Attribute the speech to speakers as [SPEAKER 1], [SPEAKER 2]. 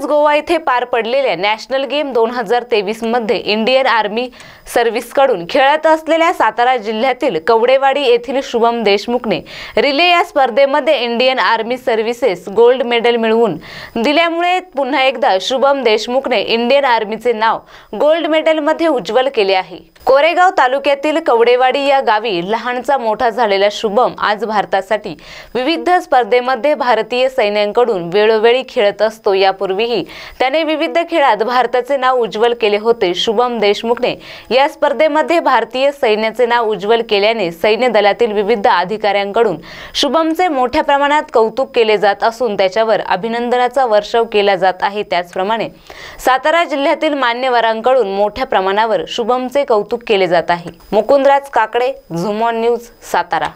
[SPEAKER 1] नुकत्याच गोवा इथे पार पडलेल्या नॅशनल गेम दोन हजार मध्ये इंडियन आर्मी सर्व्हिस कडून खेळत असलेल्या सातारा जिल्ह्यातील कवडेवाडी येथील शुभम देशमुखने रिले या स्पर्धेमध्ये Indian Army Services gold medal मिळवून दिल्यामुळे पुन्हा एकदा शुभम देशमुखने इंडियन आर्मीचे नाव गोल्ड मेडलमध्ये उज्ज्वल केले आहे कोरेगाव तालुक्यातील कवडेवाडी या गावी लहानचा मोठा झालेला शुभम आज भारतासाठी विविध स्पर्धेमध्ये भारतीय सैन्यांकडून वेळोवेळी खेळत असतो यापूर्वी त्याने विविध खेळात भारताचे नाव उज्ज्वल केले होते शुभम देशमुखने या स्पर्धेमध्ये भारतीय सैन्याचे नाव उज्ज्वल केल्याने सैन्य दलातील विविध अधिकाऱ्यांकडून शुभमचे मोठ्या प्रमाणात कौतुक केले जात असून त्याच्यावर अभिनंदनाचा वर्षव केला जात आहे त्याचप्रमाणे सातारा जिल्ह्यातील मान्यवरांकडून मोठ्या प्रमाणावर शुभमचे कौतुक केले जात आहे मुकुंदराज काकडे झुमॉन न्यूज सातारा